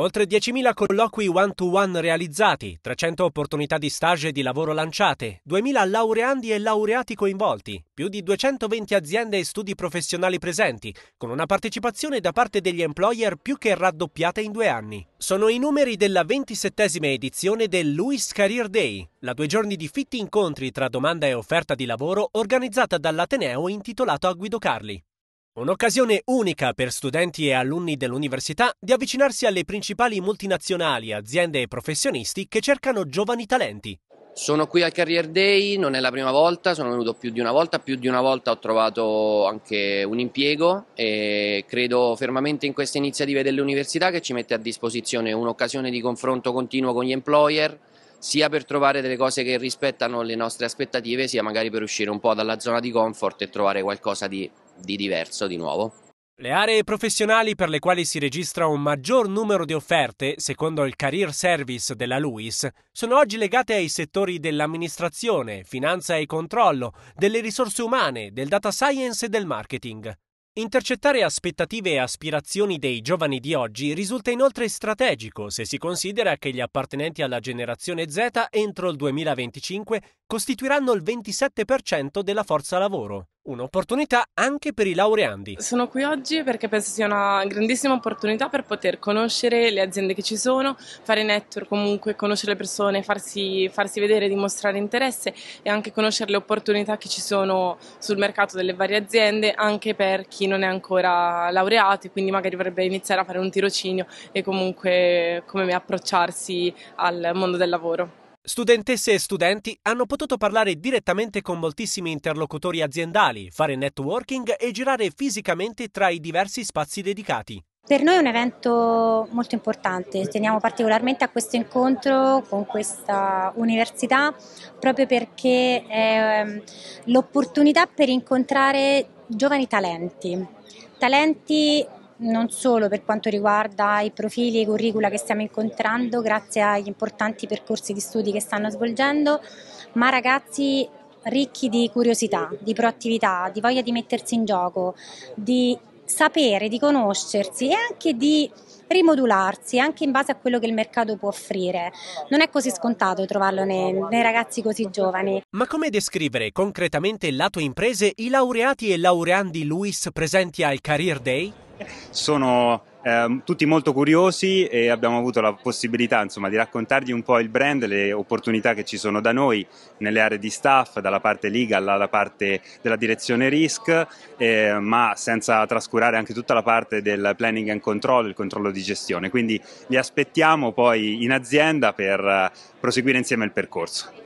Oltre 10.000 colloqui one-to-one realizzati, 300 opportunità di stage e di lavoro lanciate, 2.000 laureandi e laureati coinvolti, più di 220 aziende e studi professionali presenti, con una partecipazione da parte degli employer più che raddoppiata in due anni. Sono i numeri della 27 edizione del Luis Career Day, la due giorni di fitti incontri tra domanda e offerta di lavoro organizzata dall'Ateneo intitolato a Guido Carli. Un'occasione unica per studenti e alunni dell'università di avvicinarsi alle principali multinazionali, aziende e professionisti che cercano giovani talenti. Sono qui al Career Day, non è la prima volta, sono venuto più di una volta, più di una volta ho trovato anche un impiego e credo fermamente in queste iniziative dell'università che ci mette a disposizione un'occasione di confronto continuo con gli employer, sia per trovare delle cose che rispettano le nostre aspettative, sia magari per uscire un po' dalla zona di comfort e trovare qualcosa di di diverso di nuovo. Le aree professionali per le quali si registra un maggior numero di offerte, secondo il career service della LUIS, sono oggi legate ai settori dell'amministrazione, finanza e controllo, delle risorse umane, del data science e del marketing. Intercettare aspettative e aspirazioni dei giovani di oggi risulta inoltre strategico se si considera che gli appartenenti alla generazione Z entro il 2025 costituiranno il 27% della forza lavoro. Un'opportunità anche per i laureandi. Sono qui oggi perché penso sia una grandissima opportunità per poter conoscere le aziende che ci sono, fare network comunque, conoscere le persone, farsi, farsi vedere, dimostrare interesse e anche conoscere le opportunità che ci sono sul mercato delle varie aziende anche per chi non è ancora laureato e quindi magari vorrebbe iniziare a fare un tirocinio e comunque come me approcciarsi al mondo del lavoro. Studentesse e studenti hanno potuto parlare direttamente con moltissimi interlocutori aziendali, fare networking e girare fisicamente tra i diversi spazi dedicati. Per noi è un evento molto importante, teniamo particolarmente a questo incontro con questa università proprio perché è ehm, l'opportunità per incontrare giovani talenti, talenti non solo per quanto riguarda i profili e i curricula che stiamo incontrando grazie agli importanti percorsi di studi che stanno svolgendo, ma ragazzi ricchi di curiosità, di proattività, di voglia di mettersi in gioco, di sapere, di conoscersi e anche di rimodularsi anche in base a quello che il mercato può offrire. Non è così scontato trovarlo nei, nei, ragazzi così giovani. Ma come descrivere concretamente il lato imprese i laureati e laureandi Luis presenti al Career Day? Sono eh, tutti molto curiosi e abbiamo avuto la possibilità insomma, di raccontargli un po' il brand, le opportunità che ci sono da noi nelle aree di staff, dalla parte legal alla parte della direzione risk, eh, ma senza trascurare anche tutta la parte del planning and control, il controllo di gestione. Quindi li aspettiamo poi in azienda per eh, proseguire insieme il percorso.